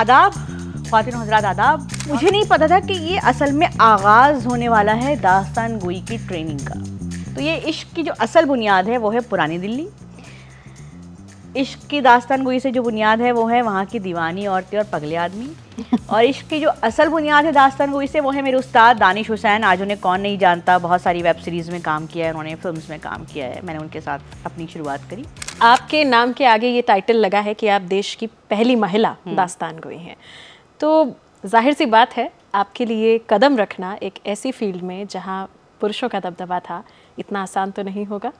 आदाब खातिन हजरात आदाब मुझे नहीं पता था कि ये असल में आगाज़ होने वाला है दास्तान गोई की ट्रेनिंग का तो ये इश्क की जो असल बुनियाद है वो है पुरानी दिल्ली इश्क की दास्तान गोई से जो बुनियाद है वो है वहाँ की दीवानी औरतें और पगले आदमी और इश्क की जो असल बुनियाद है दास्तान गोई से वो है मेरे उस्ताद दानिश हुसैन आज उन्हें कौन नहीं जानता बहुत सारी वेब सीरीज़ में काम किया है उन्होंने फिल्म में काम किया है मैंने उनके साथ अपनी शुरुआत करी आपके नाम के आगे ये टाइटल लगा है कि आप देश की पहली महिला हम्म। दास्तान गोई हैं तो जाहिर सी बात है आपके लिए कदम रखना एक ऐसी फील्ड में जहाँ पुरुषों का दबदबा था इतना आसान तो नहीं होगा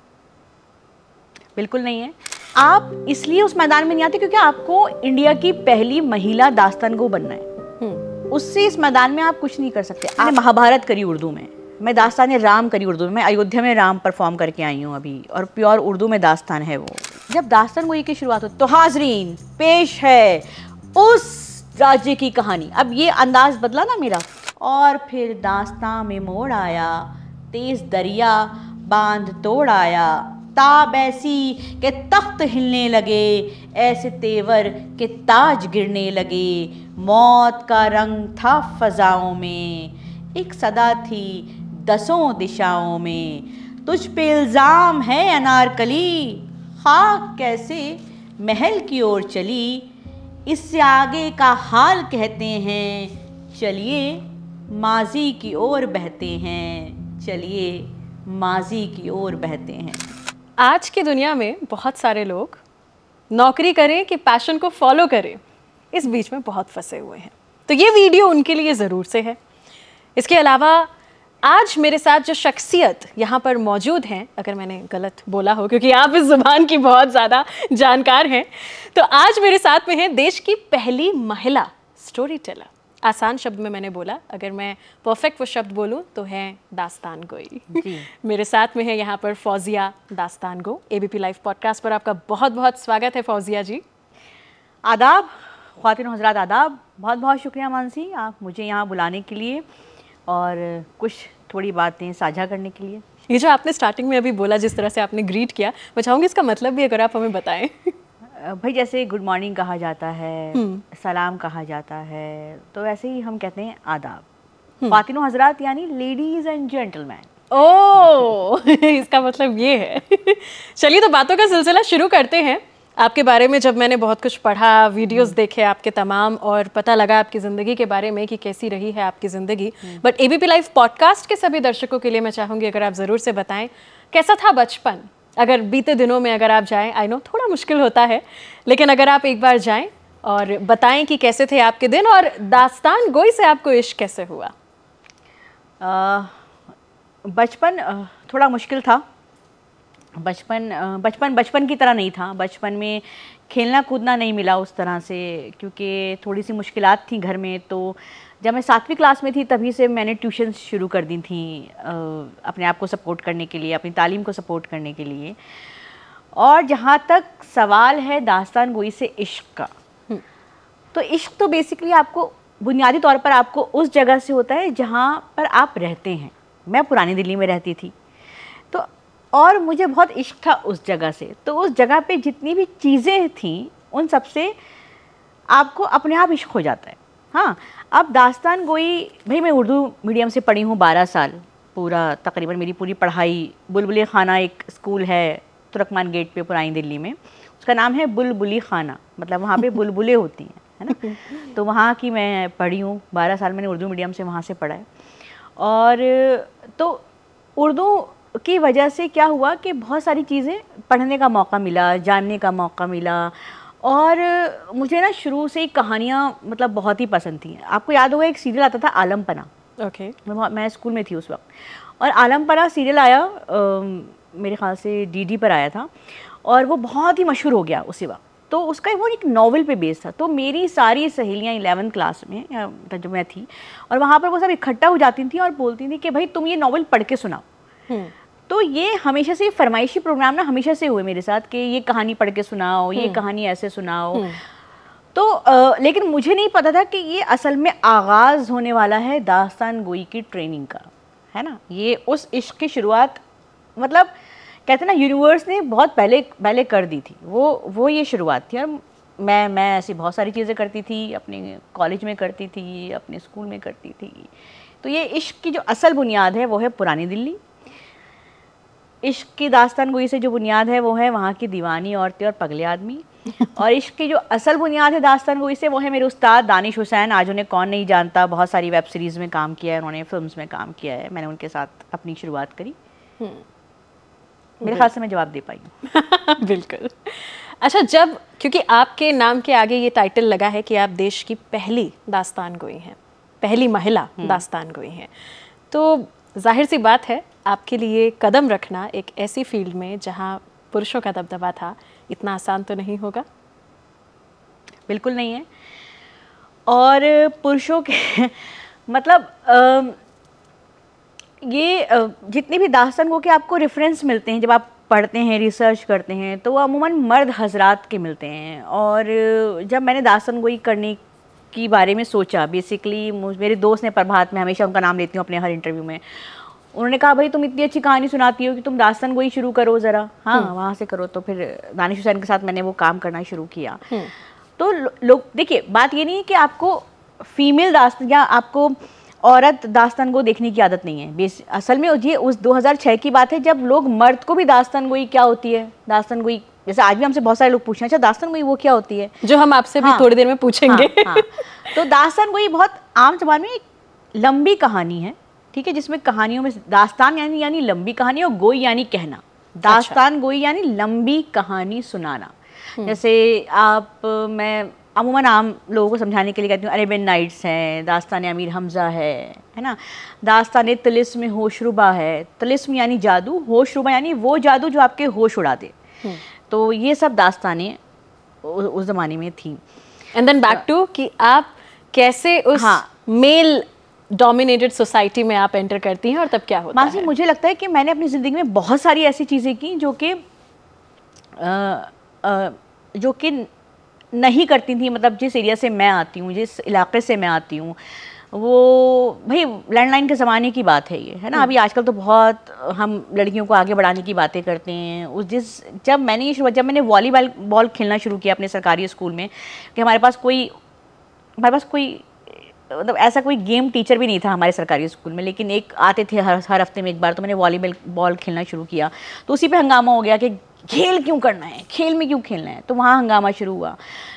बिल्कुल नहीं है आप इसलिए उस मैदान में नहीं आते क्योंकि आपको इंडिया की पहली महिला दास्तान को बनना है हम्म। उससे इस मैदान में आप कुछ नहीं कर सकते आप महाभारत करी उर्दू में मैं दास्तान राम करी उर्दू में मैं अयोध्या में राम परफॉर्म करके आई हूँ अभी और प्योर उर्दू में दास्तान है वो जब दास्तान गोई की शुरुआत हो तो हाजरीन पेश है उस राज्य की कहानी अब ये अंदाज बदला ना मेरा और फिर दास्तान में मोड़ आया तेज दरिया बांध तोड़ आया ताब ऐसी के तख्त हिलने लगे ऐसे तेवर के ताज गिरने लगे मौत का रंग था फ़जाओं में एक सदा थी दसों दिशाओं में तुझ पे इल्ज़ाम है अनारकली खाक कैसे महल की ओर चली इससे आगे का हाल कहते हैं चलिए माजी की ओर बहते हैं चलिए माजी की ओर बहते हैं आज की दुनिया में बहुत सारे लोग नौकरी करें कि पैशन को फॉलो करें इस बीच में बहुत फंसे हुए हैं तो ये वीडियो उनके लिए ज़रूर से है इसके अलावा आज मेरे साथ जो शख्सियत यहाँ पर मौजूद हैं अगर मैंने गलत बोला हो क्योंकि आप इस ज़ुबान की बहुत ज़्यादा जानकार हैं तो आज मेरे साथ में हैं देश की पहली महिला स्टोरी टेलर आसान शब्द में मैंने बोला अगर मैं परफेक्ट वो शब्द बोलूँ तो है दास्तान गोई मेरे साथ में है यहाँ पर फौजिया दास्तान गो एबीपी लाइव पॉडकास्ट पर आपका बहुत बहुत स्वागत है फौजिया जी आदाब खातिन हजरात आदाब बहुत बहुत शुक्रिया मानसी आप मुझे यहाँ बुलाने के लिए और कुछ थोड़ी बातें साझा करने के लिए ये जो आपने स्टार्टिंग में अभी बोला जिस तरह से आपने ग्रीट किया मैं चाहूँगी इसका मतलब भी अगर आप हमें बताएं भाई जैसे गुड मॉर्निंग कहा जाता है हम्म। सलाम कहा जाता है तो वैसे ही हम कहते हैं आदाब हम्म। फातिनो हजरात यानी लेडीज एंड जेंटलमैन ओ इसका मतलब ये है चलिए तो बातों का सिलसिला शुरू करते हैं आपके बारे में जब मैंने बहुत कुछ पढ़ा वीडियोस हम्म। देखे आपके तमाम और पता लगा आपकी ज़िंदगी के बारे में कि कैसी रही है आपकी ज़िंदगी बट एबीपी लाइव पॉडकास्ट के सभी दर्शकों के लिए मैं चाहूँगी अगर आप ज़रूर से बताएं कैसा था बचपन अगर बीते दिनों में अगर आप जाएं आई नो थोड़ा मुश्किल होता है लेकिन अगर आप एक बार जाएं और बताएं कि कैसे थे आपके दिन और दास्तान गोई से आपको इश्क कैसे हुआ बचपन थोड़ा मुश्किल था बचपन बचपन बचपन की तरह नहीं था बचपन में खेलना कूदना नहीं मिला उस तरह से क्योंकि थोड़ी सी मुश्किल थी घर में तो जब मैं सातवीं क्लास में थी तभी से मैंने ट्यूशन्स शुरू कर दी थी अपने आप को सपोर्ट करने के लिए अपनी तालीम को सपोर्ट करने के लिए और जहाँ तक सवाल है दास्तान गोई से इश्क का हम्म। तो इश्क तो बेसिकली आपको बुनियादी तौर पर आपको उस जगह से होता है जहाँ पर आप रहते हैं मैं पुरानी दिल्ली में रहती थी और मुझे बहुत इश्क था उस जगह से तो उस जगह पे जितनी भी चीज़ें थीं उन सब से आपको अपने आप इश्क हो जाता है हाँ अब दास्तान गोई भाई मैं उर्दू मीडियम से पढ़ी हूँ बारह साल पूरा तकरीबन मेरी पूरी पढ़ाई बुलबुल खाना एक स्कूल है तुर्कमान गेट पे पुरानी दिल्ली में उसका नाम है बुलबुली खाना मतलब वहाँ पे बुलबुलें होती हैं है ना तो वहाँ की मैं पढ़ी हूँ बारह साल मैंने उर्दू मीडियम से वहाँ से पढ़ा है और तो उर्दू की वजह से क्या हुआ कि बहुत सारी चीज़ें पढ़ने का मौका मिला जानने का मौका मिला और मुझे ना शुरू से ही कहानियाँ मतलब बहुत ही पसंद थी आपको याद होगा एक सीरियल आता था आलम पना ओके okay. मैं स्कूल में थी उस वक्त और आलम पना सीरियल आया आ, मेरे ख्याल से डीडी पर आया था और वो बहुत ही मशहूर हो गया उसी वक्त तो उसका वो एक नावल पे बेस था तो मेरी सारी सहेलियाँ एलेवेंथ क्लास में मतलब जब मैं थी और वहाँ पर वो सब इकट्ठा हो जाती थी और बोलती थी कि भाई तुम ये नावल पढ़ के सुनाओ हम्म। तो ये हमेशा से फरमाइशी प्रोग्राम ना हमेशा से हुए मेरे साथ कि ये कहानी पढ़ के सुनाओ ये हम्म। कहानी ऐसे सुनाओ हम्म। तो आ, लेकिन मुझे नहीं पता था कि ये असल में आगाज़ होने वाला है दास्तान गोई की ट्रेनिंग का है ना ये उस इश्क की शुरुआत मतलब कहते ना यूनिवर्स ने बहुत पहले पहले कर दी थी वो वो ये शुरुआत थी और मैं मैं ऐसी बहुत सारी चीज़ें करती थी अपने कॉलेज में करती थी अपने स्कूल में करती थी तो ये इश्क की जो असल बुनियाद है वो है पुरानी दिल्ली इश्क की दास्तान गोई से जो बुनियाद है वो है वहाँ की दीवानी औरतें और पगले आदमी और इश्क की जो असल बुनियाद है दास्तान गोई से वो है मेरे उस्ताद दानिश हुसैन आज उन्हें कौन नहीं जानता बहुत सारी वेब सीरीज़ में काम किया है उन्होंने फिल्म में काम किया है मैंने उनके साथ अपनी शुरुआत करी हम्म। मेरे ख्याल से मैं जवाब दे पाई बिल्कुल अच्छा जब क्योंकि आपके नाम के आगे ये टाइटल लगा है कि आप देश की पहली दास्तान गोई हैं पहली महिला हम्म। दास्तान गोई हैं तो जाहिर सी बात है आपके लिए कदम रखना एक ऐसी फील्ड में जहाँ पुरुषों का दबदबा था इतना आसान तो नहीं होगा बिल्कुल नहीं है और पुरुषों के मतलब आ, ये जितने भी दासंगों के आपको रेफरेंस मिलते हैं जब आप पढ़ते हैं रिसर्च करते हैं तो वो अमूमन मर्द हजरात के मिलते हैं और जब मैंने दासन गोई करने की बारे में सोचा बेसिकली मेरे दोस्त ने प्रभात में हमेशा उनका नाम लेती हूँ अपने हर इंटरव्यू में उन्होंने कहा भाई तुम इतनी अच्छी कहानी सुनाती हो कि तुम दास्तान गोई शुरू करो ज़रा हाँ हम्म। वहां से करो तो फिर दानिश हुसैन के साथ मैंने वो काम करना शुरू किया हम्म। तो लोग देखिए बात ये नहीं है कि आपको फीमेल दास्तान या आपको औरत दास्तान गो देखने की आदत नहीं है बेस असल में ये उस 2006 की बात है जब लोग मर्द को भी दास्तान गोई क्या होती है दास्तान गोई जैसे आज भी हमसे बहुत सारे लोग पूछना अच्छा दास्तान गोई वो क्या होती है जो हम आपसे हाँ, भी थोड़ी देर में पूछेंगे हाँ, हाँ, तो दास्तान गोई बहुत आम जबान में एक लंबी कहानी है ठीक है जिसमें कहानियों में दास्तान यानी यानी लंबी कहानी और गोई यानी कहना दास्तान अच्छा। गोई यानी लंबी कहानी सुनाना हम्म। जैसे आप मैं अमूमन आम लोगों को समझाने के लिए कहती हूँ अरेबियन नाइट्स हैं दास्तान अमीर हमज़ा है है ना दास्तान तलिस्म होशरुबा है तिलिस्म यानी जादू होशरुबा यानी वो जादू जो आपके होश उड़ा दे हम्म। तो ये सब दास्तानें उस ज़माने में थी एंड देन बैक टू कि आप कैसे उस हाँ मेल डोमिनेटेड सोसाइटी में आप एंटर करती हैं और तब क्या होता है मुझे लगता है कि मैंने अपनी ज़िंदगी में बहुत सारी ऐसी चीज़ें की जो कि जो कि नहीं करती थी मतलब जिस एरिया से मैं आती हूँ जिस इलाके से मैं आती हूँ वो भाई लैंडलाइन के ज़माने की बात है ये है ना हम्म। अभी आजकल तो बहुत हम लड़कियों को आगे बढ़ाने की बातें करते हैं उस जिस जब मैंने ये शुरुआत जब मैंने वॉलीबॉल बॉल खेलना शुरू किया अपने सरकारी स्कूल में कि हमारे पास कोई हमारे पास कोई मतलब ऐसा कोई गेम टीचर भी नहीं था हमारे सरकारी स्कूल में लेकिन एक आते थे हर हर हफ्ते में एक बार तो मैंने वॉलीबॉल बॉल खेलना शुरू किया तो उसी पे हंगामा हो गया कि खेल क्यों करना है खेल में क्यों खेलना है तो वहाँ हंगामा शुरू हुआ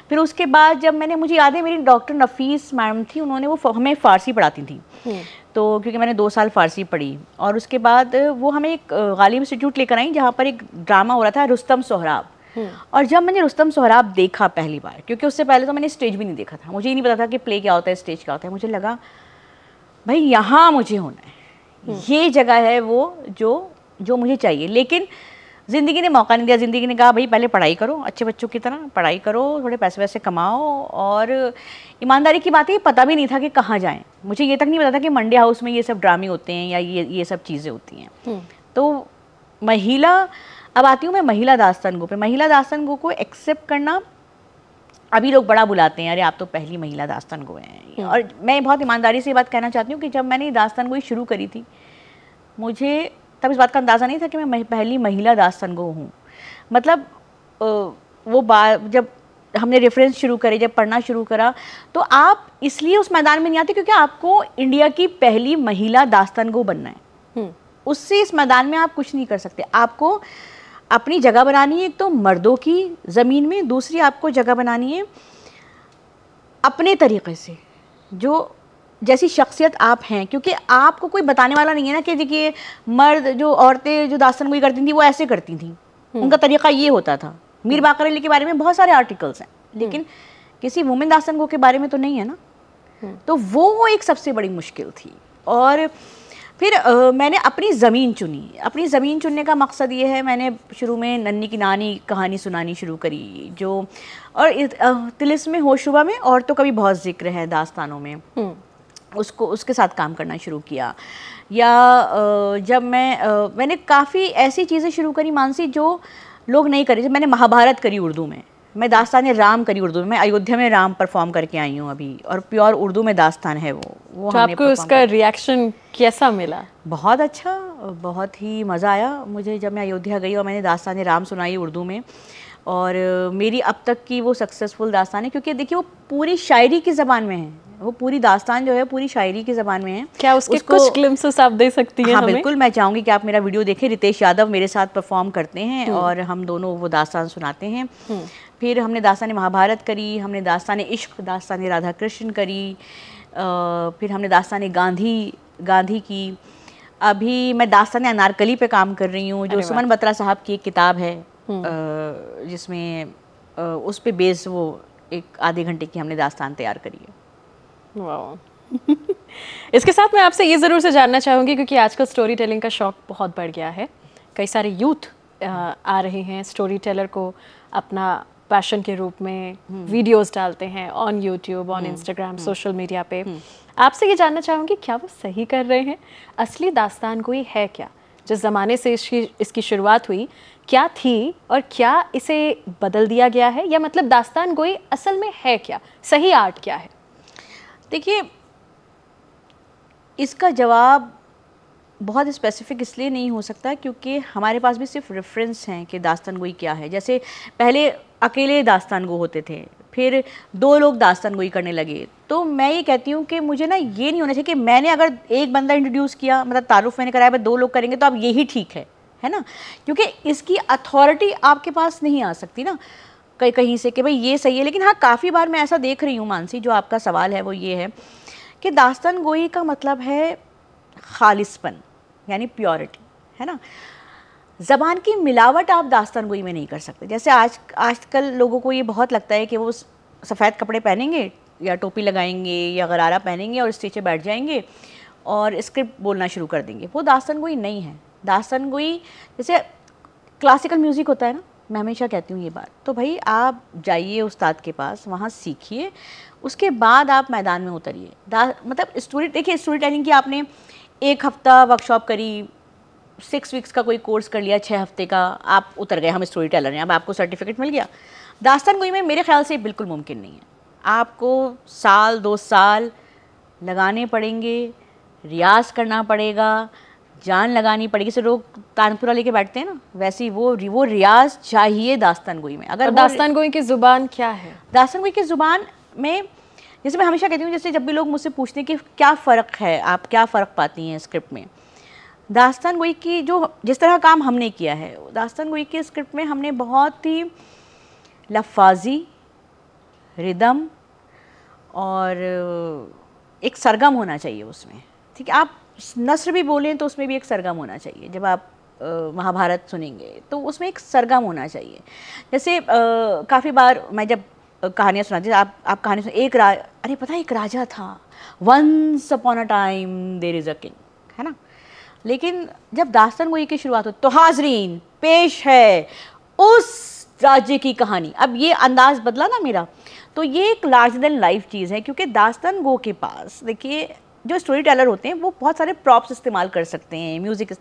फिर उसके बाद जब मैंने मुझे याद है मेरी डॉक्टर नफीस मैडम थी उन्होंने वो हमें फ़ारसी पढ़ाती थी हम्म। तो क्योंकि मैंने दो साल फ़ारसी पढ़ी और उसके बाद वो हमें एक गालिब इंस्टीट्यूट लेकर आई जहाँ पर एक ड्रामा हो रहा था रुस्तम सोहराब और जब मैंने रुस्तम सोहराब देखा पहली बार क्योंकि उससे पहले तो मैंने स्टेज भी नहीं देखा था मुझे ही नहीं पता था कि प्ले क्या होता है स्टेज क्या होता है मुझे लगा भाई यहाँ मुझे होना है हम्म। ये जगह है वो जो जो मुझे चाहिए लेकिन ज़िंदगी ने मौका नहीं दिया ज़िंदगी ने कहा भाई पहले पढ़ाई करो अच्छे बच्चों की तरह पढ़ाई करो थोड़े पैसे वैसे कमाओ और ईमानदारी की बात है पता भी नहीं था कि कहाँ जाएँ मुझे ये तक नहीं पता था कि मंडे हाउस में ये सब ड्रामे होते हैं या ये ये सब चीज़ें होती हैं हम्म। तो महिला अब आती हूँ मैं महिला दास्तान गो पर महिला दास्तान गो को एक्सेप्ट करना अभी लोग बड़ा बुलाते हैं अरे आप तो पहली महिला दास्तान गो हैं हम्म। और मैं बहुत ईमानदारी से ये बात कहना चाहती हूँ कि जब मैंने दास्तान गोई शुरू करी थी मुझे तब इस बात का अंदाज़ा नहीं था कि मैं पहली महिला दास्तान गो हूँ मतलब वो बात जब हमने रेफरेंस शुरू करे जब पढ़ना शुरू करा तो आप इसलिए उस मैदान में नहीं आते क्योंकि आपको इंडिया की पहली महिला दास्तान गो बनना है हम्म। उससे इस मैदान में आप कुछ नहीं कर सकते आपको अपनी जगह बनानी है एक तो मर्दों की ज़मीन में दूसरी आपको जगह बनानी है अपने तरीके से जो जैसी शख्सियत आप हैं क्योंकि आपको कोई बताने वाला नहीं है ना कि देखिए मर्द जो औरतें जो दास्तान गोई करती थी वो ऐसे करती थी हम्म। उनका तरीका ये होता था मीर हम्म। बाकर अली के बारे में बहुत सारे आर्टिकल्स हैं हम्म। लेकिन किसी वुमेन दास्तान गो के बारे में तो नहीं है ना तो वो एक सबसे बड़ी मुश्किल थी और फिर आ, मैंने अपनी ज़मीन चुनी अपनी ज़मीन चुनने का मकसद ये है मैंने शुरू में नन्नी की नानी कहानी सुनानी शुरू करी जो और तिलिस में होशुबा में और तो कभी बहुत जिक्र है दास्तानों में उसको उसके साथ काम करना शुरू किया या जब मैं मैंने काफ़ी ऐसी चीज़ें शुरू करी मानसी जो लोग नहीं करे जब मैंने महाभारत करी उर्दू में मैं दास्तान राम करी उर्दू में मैं अयोध्या में राम परफॉर्म करके आई हूँ अभी और प्योर उर्दू में दास्तान है वो वो तो आपको उसका रिएक्शन कैसा मिला बहुत अच्छा बहुत ही मज़ा आया मुझे जब मैं अयोध्या गई और मैंने दास्तान राम सुनाई उर्दू में और मेरी अब तक की वो सक्सेसफुल दास्तान है क्योंकि देखिए वो पूरी शायरी की ज़बान में है वो पूरी दास्तान जो है पूरी शायरी की जबान में है क्या उसके उसको, कुछ ग्लिम्स आप दे सकती हैं हाँ हमें? बिल्कुल मैं चाहूंगी कि आप मेरा वीडियो देखें रितेश यादव मेरे साथ परफॉर्म करते हैं हम्म। और हम दोनों वो दास्तान सुनाते हैं हम्म। फिर हमने दास्तान महाभारत करी हमने दास्तान इश्क दास्तान राधा कृष्ण करी फिर हमने दास्तान गांधी गांधी की अभी मैं दास्तान अनारकली पे काम कर रही हूँ जो सुमन बत्रा साहब की एक किताब है हम्म। जिसमें उस पर बेस वो एक आधे घंटे की हमने दास्तान तैयार करी है इसके साथ मैं आपसे ये ज़रूर से जानना चाहूँगी क्योंकि आजकल स्टोरी टेलिंग का शौक बहुत बढ़ गया है कई सारे यूथ आ रहे हैं स्टोरी टेलर को अपना पैशन के रूप में वीडियोस हम्म। डालते हैं on YouTube on Instagram social media पे हम्म। आपसे ये जानना चाहूँगी क्या वो सही कर रहे हैं असली दास्तान कोई है क्या जिस ज़माने से इसकी इसकी शुरुआत हुई क्या थी और क्या इसे बदल दिया गया है या मतलब दास्तान गोई असल में है क्या सही आर्ट क्या है देखिए इसका जवाब बहुत स्पेसिफिक इसलिए नहीं हो सकता क्योंकि हमारे पास भी सिर्फ रेफरेंस हैं कि दास्तान गोई क्या है जैसे पहले अकेले दास्तान गो होते थे फिर दो लोग दास्तान गोई करने लगे तो मैं ये कहती हूँ कि मुझे ना ये नहीं होना चाहिए कि मैंने अगर एक बंदा इंट्रोड्यूस किया मतलब तारुफ मैंने कराया दो लोग करेंगे तो अब यही ठीक है है ना क्योंकि इसकी अथॉरिटी आपके पास नहीं आ सकती ना कहीं कहीं से कि भाई ये सही है लेकिन हाँ काफ़ी बार मैं ऐसा देख रही हूँ मानसी जो आपका सवाल है वो ये है कि दास्तान गोई का मतलब है खालिसपन यानी प्योरिटी है ना ज़बान की मिलावट आप दास्तान गोई में नहीं कर सकते जैसे आज आजकल लोगों को ये बहुत लगता है कि वो सफ़ेद कपड़े पहनेंगे या टोपी लगाएंगे या गरारा पहनेंगे और स्टेज बैठ जाएंगे और स्क्रिप्ट बोलना शुरू कर देंगे वो दास्तान गोई नहीं है दास्तान गोई जैसे क्लासिकल म्यूज़िक होता है ना मैं हमेशा कहती हूँ ये बात तो भाई आप जाइए उस्ताद के पास वहाँ सीखिए उसके बाद आप मैदान में उतरिए मतलब स्टोरी देखिए स्टोरी टेलिंग की आपने एक हफ़्ता वर्कशॉप करी सिक्स वीक्स का कोई कोर्स कर लिया छः हफ्ते का आप उतर गए हम स्टोरी टेलर हैं अब आपको सर्टिफिकेट मिल गया दास्तान गोई में मेरे ख्याल से बिल्कुल मुमकिन नहीं है आपको साल दो साल लगाने पड़ेंगे रियाज करना पड़ेगा जान लगानी पड़ेगी जैसे लोग तानपुरा लेके बैठते हैं ना वैसे ही वो वो रियाज चाहिए दास्तान गोई में अगर दास्तान गोई की ज़ुबान क्या है दास्तान गोई की ज़ुबान में जैसे मैं हमेशा कहती हूँ जैसे जब भी लोग मुझसे पूछते हैं कि क्या फ़र्क है आप क्या फ़र्क पाती हैं स्क्रिप्ट में दास्तान गोई की जो जिस तरह काम हमने किया है दास्तान गोई के स्क्रिप्ट में हमने बहुत ही लफाजी रिदम और एक सरगम होना चाहिए उसमें ठीक है आप नसर भी बोलें तो उसमें भी एक सरगम होना चाहिए जब आप महाभारत सुनेंगे तो उसमें एक सरगम होना चाहिए जैसे काफ़ी बार मैं जब कहानियाँ सुनाती आप आप कहानी सुन एक रा अरे पता एक राजा था once upon a time there is a king है ना लेकिन जब दास्तान गोई की शुरुआत हो तो हाजरीन पेश है उस राज्य की कहानी अब ये अंदाज़ बदला ना मेरा तो ये एक लार्ज देन लाइफ चीज़ है क्योंकि दास्तान गो के पास देखिए जो स्टोरी टेलर होते हैं वो बहुत सारे प्रॉप्स इस्तेमाल कर सकते हैं म्यूज़िक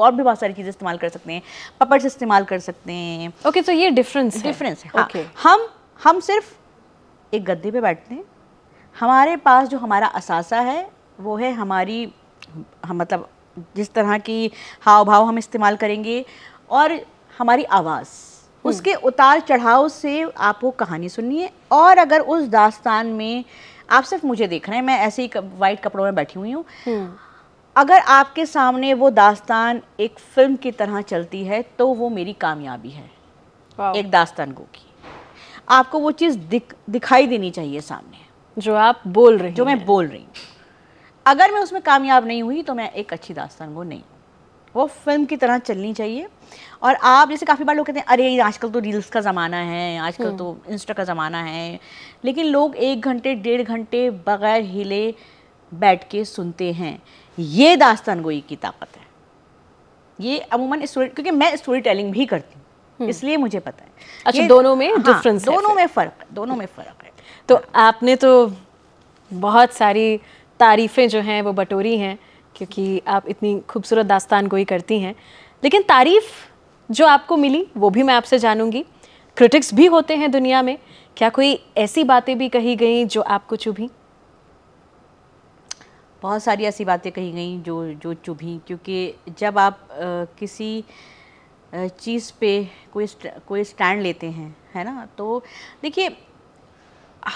और भी बहुत सारी चीज़ें इस्तेमाल कर सकते हैं पपट्स इस्तेमाल कर सकते हैं ओके okay, तो ये डिफरेंस डिफरेंस है, है हाँ। okay. हम हम सिर्फ एक गद्दे पे बैठते हैं हमारे पास जो हमारा असासा है वो है हमारी हम मतलब जिस तरह की हाव भाव हम इस्तेमाल करेंगे और हमारी आवाज़ हम्म। उसके उतार चढ़ाव से आप वो कहानी सुननी है और अगर उस दास्तान में आप सिर्फ मुझे देख रहे हैं मैं ऐसे ही वाइट कपड़ों में बैठी हुई हूँ हम्म। अगर आपके सामने वो दास्तान एक फिल्म की तरह चलती है तो वो मेरी कामयाबी है एक दास्तान गो की आपको वो चीज़ दिख दिखाई देनी चाहिए सामने जो आप बोल रहे जो मैं बोल रही हूँ अगर मैं उसमें कामयाब नहीं हुई तो मैं एक अच्छी दास्तान वो नहीं वो फिल्म की तरह चलनी चाहिए और आप जैसे काफ़ी बार लोग कहते हैं अरे आजकल तो रील्स का ज़माना है आजकल हम्म। तो इंस्टा का ज़माना है लेकिन लोग एक घंटे डेढ़ घंटे बगैर हिले बैठ के सुनते हैं ये दास्तान गोई की ताकत है ये अमूमन स्टोरी क्योंकि मैं स्टोरी टेलिंग भी करती हूँ हम्म। इसलिए मुझे पता है अच्छा दोनों में हाँ, डिफरेंस दोनों में फ़र्क दोनों में फ़र्क है तो आपने तो बहुत सारी तारीफ़ें जो हैं वो बटोरी हैं क्योंकि आप इतनी खूबसूरत दास्तान गोई करती हैं लेकिन तारीफ़ जो आपको मिली वो भी मैं आपसे जानूंगी क्रिटिक्स भी होते हैं दुनिया में क्या कोई ऐसी बातें भी कही गई जो आपको चुभी बहुत सारी ऐसी बातें कही गई जो जो चुभी क्योंकि जब आप आ, किसी चीज़ पे कोई कोई स्टैंड लेते हैं है ना तो देखिए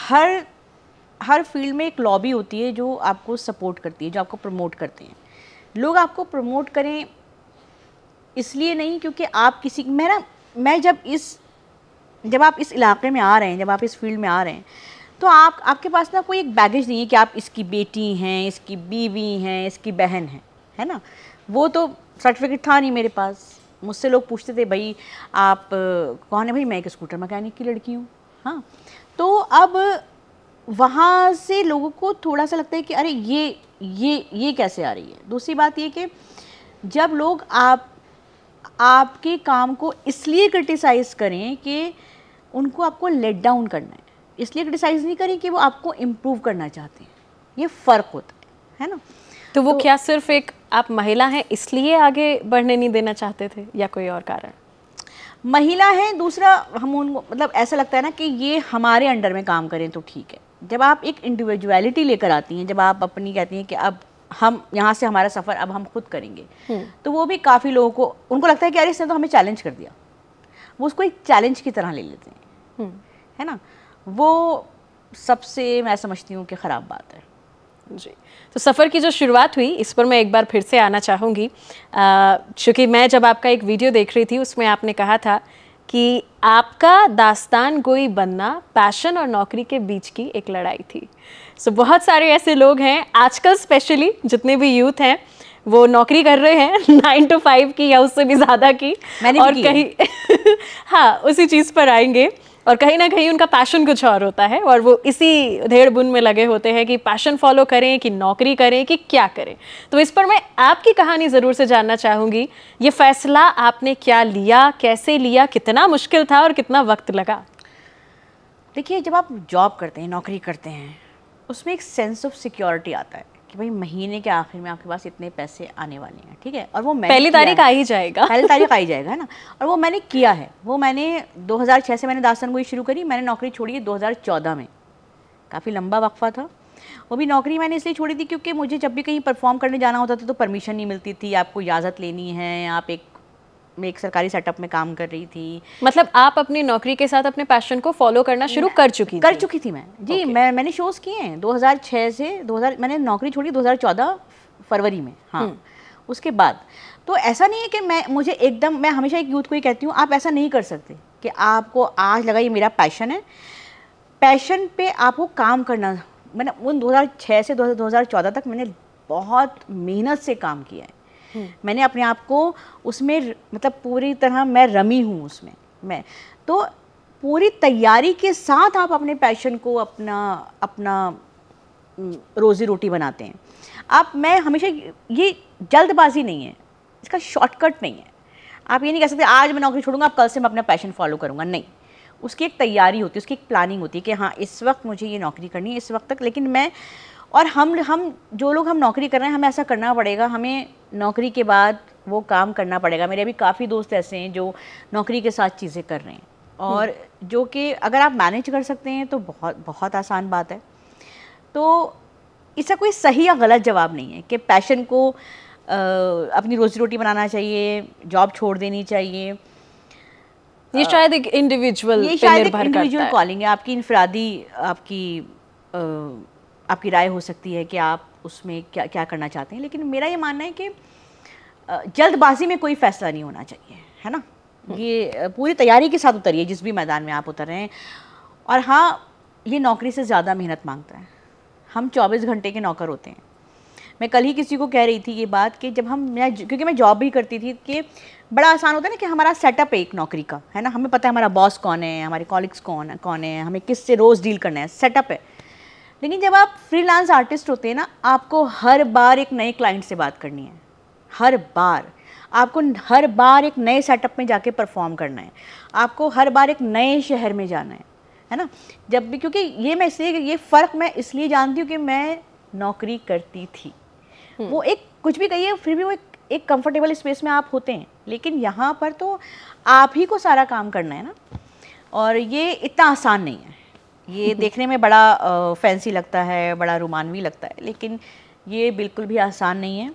हर हर फील्ड में एक लॉबी होती है जो आपको सपोर्ट करती है जो आपको प्रमोट करते हैं लोग आपको प्रमोट करें इसलिए नहीं क्योंकि आप किसी मेरा मैं जब इस जब आप इस इलाके में आ रहे हैं जब आप इस फील्ड में आ रहे हैं तो आप आपके पास ना कोई एक बैगेज नहीं है कि आप इसकी बेटी हैं इसकी बीवी हैं इसकी बहन हैं है ना वो तो सर्टिफिकेट था नहीं मेरे पास मुझसे लोग पूछते थे भाई आप कौन है भाई मैं एक स्कूटर मैकेनिक की लड़की हूँ हाँ तो अब वहाँ से लोगों को थोड़ा सा लगता है कि अरे ये ये ये कैसे आ रही है दूसरी बात ये कि जब लोग आप आपके काम को इसलिए क्रिटिसाइज़ करें कि उनको आपको लेट डाउन करना है इसलिए क्रिटिसाइज़ नहीं करें कि वो आपको इम्प्रूव करना चाहते हैं ये फ़र्क होता है है ना तो वो तो, क्या सिर्फ एक आप महिला हैं इसलिए आगे बढ़ने नहीं देना चाहते थे या कोई और कारण महिला है दूसरा हम उनको मतलब ऐसा लगता है ना कि ये हमारे अंडर में काम करें तो ठीक है जब आप एक इंडिविजुअलिटी लेकर आती हैं जब आप अपनी कहती हैं कि अब हम यहाँ से हमारा सफ़र अब हम खुद करेंगे हम्म। तो वो भी काफ़ी लोगों को उनको लगता है कि अरे इसने तो हमें चैलेंज कर दिया वो उसको एक चैलेंज की तरह ले लेते हैं हम्म। है ना वो सबसे मैं समझती हूँ कि ख़राब बात है जी तो सफ़र की जो शुरुआत हुई इस पर मैं एक बार फिर से आना चाहूँगी क्योंकि मैं जब आपका एक वीडियो देख रही थी उसमें आपने कहा था कि आपका दास्तान गोई बनना पैशन और नौकरी के बीच की एक लड़ाई थी सो so, बहुत सारे ऐसे लोग हैं आजकल स्पेशली जितने भी यूथ हैं वो नौकरी कर रहे हैं नाइन टू फाइव की या उससे भी ज़्यादा की मैंने और कहीं हाँ उसी चीज़ पर आएंगे और कहीं ना कहीं उनका पैशन कुछ और होता है और वो इसी धेड़ बुन में लगे होते हैं कि पैशन फॉलो करें कि नौकरी करें कि क्या करें तो इस पर मैं आपकी कहानी ज़रूर से जानना चाहूँगी ये फैसला आपने क्या लिया कैसे लिया कितना मुश्किल था और कितना वक्त लगा देखिए जब आप जॉब करते हैं नौकरी करते हैं उसमें एक सेंस ऑफ सिक्योरिटी आता है कि भाई महीने के आखिर में आपके पास इतने पैसे आने वाले हैं ठीक है और वो मैं पहली तारीख आ ही जाएगा पहली तारीख आ ही जाएगा है ना और वो मैंने किया है वो मैंने 2006 से मैंने दासन गोई शुरू करी मैंने नौकरी छोड़ी है 2014 में काफ़ी लंबा वक्फा था वो भी नौकरी मैंने इसलिए छोड़ी थी क्योंकि मुझे जब भी कहीं परफॉर्म करने जाना होता था तो परमिशन नहीं मिलती थी आपको इजाज़त लेनी है आप एक में एक सरकारी सेटअप में काम कर रही थी मतलब आप अपनी नौकरी के साथ अपने पैशन को फॉलो करना शुरू कर चुकी कर चुकी थी मैं जी मैं मैंने शोज़ किए हैं 2006 से 2000 मैंने नौकरी छोड़ी 2014 फरवरी में हाँ हम्म। उसके बाद तो ऐसा नहीं है कि मैं मुझे एकदम मैं हमेशा एक यूथ को ही कहती हूँ आप ऐसा नहीं कर सकते कि आपको आज लगा ये मेरा पैशन है पैशन पे आपको काम करना मैंने उन 2006 से 2014 तक मैंने बहुत मेहनत से काम किया है हम्म। मैंने अपने आप को उसमें मतलब पूरी तरह मैं रमी हूँ उसमें मैं तो पूरी तैयारी के साथ आप अपने पैशन को अपना अपना रोज़ी रोटी बनाते हैं आप मैं हमेशा ये जल्दबाजी नहीं है इसका शॉर्टकट नहीं है आप ये नहीं कह सकते आज मैं नौकरी छोड़ूंगा आप कल से मैं अपना पैशन फॉलो करूंगा नहीं उसकी एक तैयारी होती है उसकी एक प्लानिंग होती है कि हाँ इस वक्त मुझे ये नौकरी करनी है इस वक्त तक लेकिन मैं और हम हम जो लोग हम नौकरी कर रहे हैं हमें ऐसा करना पड़ेगा हमें नौकरी के बाद वो काम करना पड़ेगा मेरे अभी काफ़ी दोस्त ऐसे हैं जो नौकरी के साथ चीज़ें कर रहे हैं हम्म। और जो कि अगर आप मैनेज कर सकते हैं तो बहुत बहुत आसान बात है तो इसका कोई सही या गलत जवाब नहीं है कि पैशन को आ, अपनी रोजी रोटी बनाना चाहिए जॉब छोड़ देनी चाहिए ये शायद एक इंडिविजुअल ये शायद इंडिविजुअल कॉलिंग है आपकी इनफरादी आपकी आ, आपकी राय हो सकती है कि आप उसमें क्या क्या करना चाहते हैं लेकिन मेरा ये मानना है कि जल्दबाजी में कोई फैसला नहीं होना चाहिए है ना ये पूरी तैयारी के साथ उतरिए जिस भी मैदान में आप उतर रहे हैं और हाँ ये नौकरी से ज़्यादा मेहनत मांगता है हम 24 घंटे के नौकर होते हैं मैं कल ही किसी को कह रही थी ये बात कि जब हम मैं क्योंकि मैं जॉब भी करती थी कि बड़ा आसान होता है ना कि हमारा सेटअप है एक नौकरी का है ना हमें पता है हमारा बॉस कौन है हमारे कॉलिग्स कौन कौन है हमें किससे रोज़ डील करना है सेटअप है लेकिन जब आप फ्रीलांस आर्टिस्ट होते हैं ना आपको हर बार एक नए क्लाइंट से बात करनी है हर बार आपको हर बार एक नए सेटअप में जाके परफॉर्म करना है आपको हर बार एक नए शहर में जाना है है ना जब भी क्योंकि ये मैं इसलिए ये फ़र्क मैं इसलिए जानती हूँ कि मैं नौकरी करती थी हम्म। वो एक कुछ भी कहिए फिर भी वो एक एक कंफर्टेबल स्पेस में आप होते हैं लेकिन यहाँ पर तो आप ही को सारा काम करना है ना और ये इतना आसान नहीं है ये देखने में बड़ा फैंसी लगता है बड़ा रोमानवी लगता है लेकिन ये बिल्कुल भी आसान नहीं है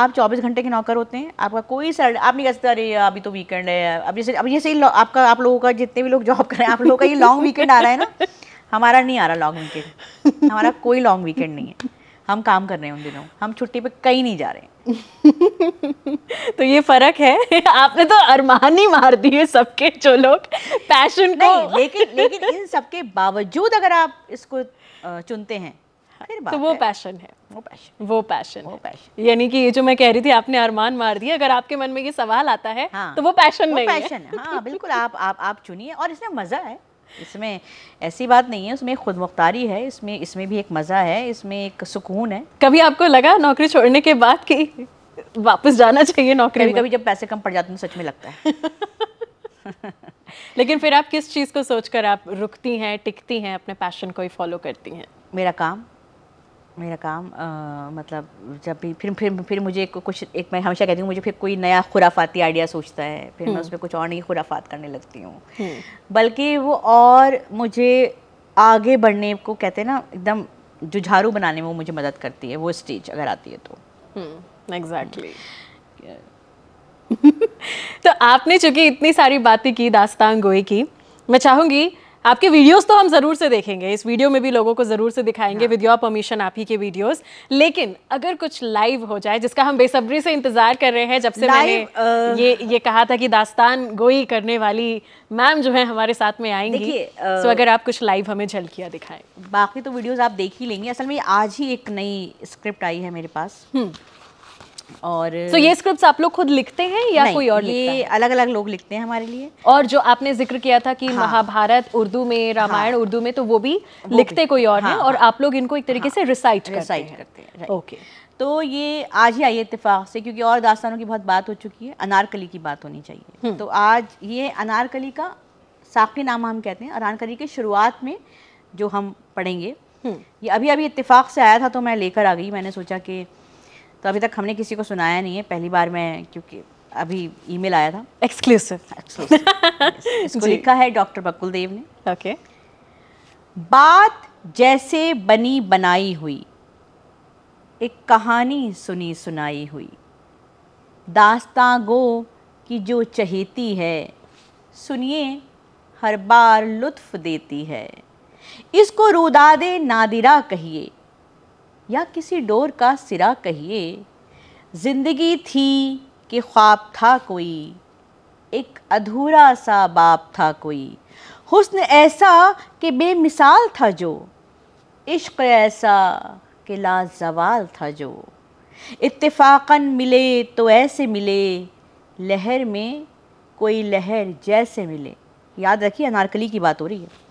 आप 24 घंटे के नौकर होते हैं आपका कोई सर आप नहीं कह सकते अरे अभी तो वीकेंड है अब जैसे अब जैसे ही आपका आप लोगों का जितने भी लोग जॉब कर रहे हैं आप लोगों का ये लॉन्ग वीकेंड आ रहा है ना हमारा नहीं आ रहा लॉन्ग वीकेंड हमारा कोई लॉन्ग वीकेंड नहीं है हम काम कर रहे हैं उन दिनों हम छुट्टी पे कहीं नहीं जा रहे तो ये फर्क है आपने तो अरमान ही मार दिए सबके जो लोग पैशन को लेकिन लेकिन इन सबके बावजूद अगर आप इसको चुनते हैं हाँ। तो वो पैशन है वो पैशन वो पैशन वो पैशन यानी कि ये जो मैं कह रही थी आपने अरमान मार दिया अगर आपके मन में ये सवाल आता है हाँ, तो वो पैशन वो नहीं पैशन है। हाँ बिल्कुल आप आप आप चुनिए और इसमें मजा है इसमें ऐसी बात नहीं है उसमें खुद मुख्तारी है इसमें इसमें भी एक मज़ा है इसमें एक सुकून है कभी आपको लगा नौकरी छोड़ने के बाद कि वापस जाना चाहिए नौकरी कभी कभी जब पैसे कम पड़ जाते हैं तो सच में लगता है लेकिन फिर आप किस चीज़ को सोचकर आप रुकती हैं टिकती हैं अपने पैशन को ही फॉलो करती हैं मेरा काम मेरा काम आ, मतलब जब भी फिर फिर फिर मुझे कुछ एक मैं हमेशा कहती हूँ मुझे फिर कोई नया खुराफाती आइडिया सोचता है फिर मैं हम्म। उस पर कुछ और नई खुराफात करने लगती हूँ हम्म। बल्कि वो और मुझे आगे बढ़ने को कहते हैं ना एकदम जुझारू बनाने में वो मुझे मदद करती है वो स्टेज अगर आती है तो एग्जैक्टली हम्म, exactly. तो आपने चूंकि इतनी सारी बातें की दास्तान गोई की मैं चाहूँगी आपके वीडियोस तो हम ज़रूर से देखेंगे इस वीडियो में भी लोगों को ज़रूर से दिखाएंगे विद योर परमिशन आप ही के वीडियोस लेकिन अगर कुछ लाइव हो जाए जिसका हम बेसब्री से इंतज़ार कर रहे हैं जब से मैंने आ... ये ये कहा था कि दास्तान गोई करने वाली मैम जो है हमारे साथ में आएंगी सो अगर आप कुछ लाइव हमें झलकिया दिखाएं बाकी तो वीडियोज़ आप देख ही लेंगे असल में आज ही एक नई स्क्रिप्ट आई है मेरे पास हम्म। और तो so, ये स्क्रिप्ट आप लोग खुद लिखते हैं या कोई और ये है? अलग अलग लोग लिखते हैं हमारे लिए और जो आपने जिक्र किया था कि हाँ, महाभारत उर्दू में हाँ। रामायण हाँ, उर्दू में तो वो भी वो लिखते भी, कोई और हाँ, और आप लोग इनको एक तरीके हाँ। से रिसाइट रिसाइट करते हैं ओके तो ये आज ही आई है इतफाक़ से क्योंकि और दास्तानों की बहुत बात हो चुकी है अनारकली की बात होनी चाहिए हम्म। तो आज ये अनारकली का साकी नामा हम कहते हैं अनारकली की शुरुआत में जो हम पढ़ेंगे हम्म। ये अभी अभी इतफाक़ से आया था तो मैं लेकर आ गई मैंने सोचा कि तो अभी तक हमने किसी को सुनाया नहीं है पहली बार मैं क्योंकि अभी ईमेल आया था एक्सक्लूसिव इसको लिखा है डॉक्टर बकुल देव ने ओके बात जैसे बनी बनाई हुई एक कहानी सुनी सुनाई हुई दास्तां गो की जो चहेती है सुनिए हर बार लुत्फ देती है इसको रुदादे नादिरा कहिए या किसी डोर का सिरा कहिए जिंदगी थी कि ख्वाब था कोई एक अधूरा सा बाप था कोई हुस्न ऐसा कि बेमिसाल था जो इश्क ऐसा कि लाजवाल था जो इत्तेफाकन मिले तो ऐसे मिले लहर में कोई लहर जैसे मिले याद रखिए अनारकली की बात हो रही है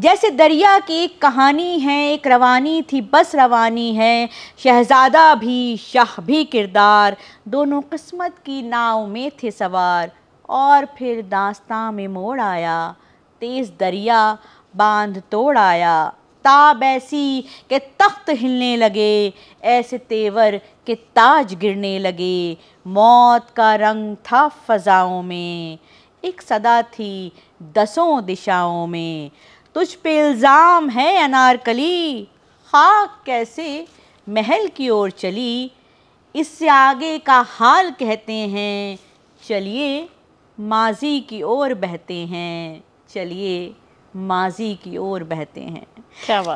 जैसे दरिया की एक कहानी है एक रवानी थी बस रवानी है शहजादा भी शाह भी किरदार दोनों किस्मत की नाव में थे सवार और फिर दास्तां में मोड़ आया तेज़ दरिया बांध तोड़ आया ताब ऐसी के तख्त हिलने लगे ऐसे तेवर के ताज गिरने लगे मौत का रंग था फ़ज़ाओं में एक सदा थी दसों दिशाओं में तुझ पे इल्ज़ाम है अनारकली खाक कैसे महल की ओर चली इससे आगे का हाल कहते हैं चलिए माजी की ओर बहते हैं चलिए माजी की ओर बहते हैं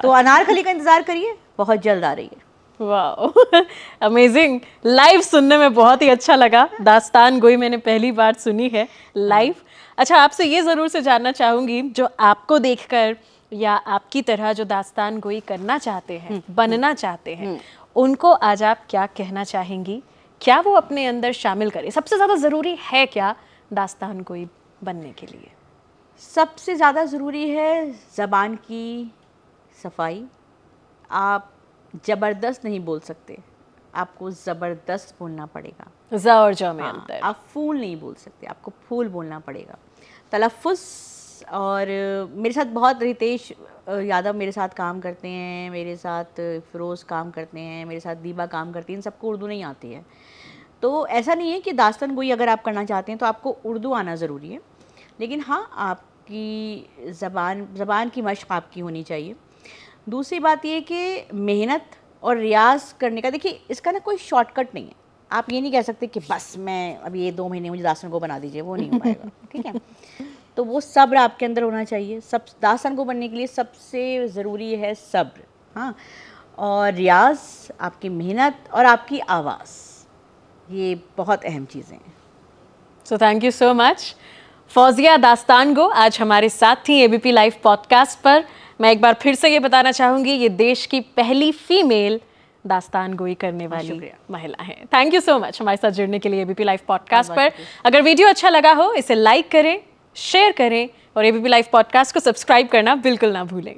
तो अनारकली का इंतज़ार करिए बहुत जल्द आ रही है वाह अमेजिंग लाइव सुनने में बहुत ही अच्छा लगा दास्तान गोई मैंने पहली बार सुनी है लाइव अच्छा आपसे ये ज़रूर से जानना चाहूँगी जो आपको देखकर या आपकी तरह जो दास्तान गोई करना चाहते हैं हम्म, बनना हम्म, चाहते हैं हम्म। उनको आज आप क्या कहना चाहेंगी क्या वो अपने अंदर शामिल करें सबसे ज़्यादा ज़रूरी है क्या दास्तान गोई बनने के लिए सबसे ज़्यादा ज़रूरी है ज़बान की सफाई आप ज़बरदस्त नहीं बोल सकते आपको ज़बरदस्त बोलना पड़ेगा ज़ा और जा में हाँ, आप फूल नहीं बोल सकते आपको फूल बोलना पड़ेगा तलफ़ और मेरे साथ बहुत रितेश यादव मेरे साथ काम करते हैं मेरे साथ फ़िरोज़ काम करते हैं मेरे साथ दीबा काम करती हैं इन सबको उर्दू नहीं आती है तो ऐसा नहीं है कि दास्तान गोई अगर आप करना चाहते हैं तो आपको उर्दू आना ज़रूरी है लेकिन हाँ आपकी ज़बान ज़बान की मशक़ आपकी होनी चाहिए दूसरी बात ये कि मेहनत और रियाज करने का देखिए इसका ना कोई शॉर्टकट नहीं है आप ये नहीं कह सकते कि बस मैं अब ये दो महीने मुझे दासन को बना दीजिए वो नहीं हो पाएगा ठीक है तो वो सब्र आपके अंदर होना चाहिए सब दासन को बनने के लिए सबसे ज़रूरी है सब्र हाँ और रियाज आपकी मेहनत और आपकी आवाज़ ये बहुत अहम चीज़ें हैं so thank you so much Fauzia Dastango आज हमारे साथ थी एबीपी लाइव पॉडकास्ट पर मैं एक बार फिर से ये बताना चाहूंगी ये देश की पहली फीमेल दास्तान गोई करने वाली महिला हैं थैंक यू सो मच हमारे साथ जुड़ने के लिए एबीपी लाइव पॉडकास्ट पर अगर वीडियो अच्छा लगा हो इसे लाइक करें शेयर करें और एबीपी लाइव पॉडकास्ट को सब्सक्राइब करना बिल्कुल ना भूलें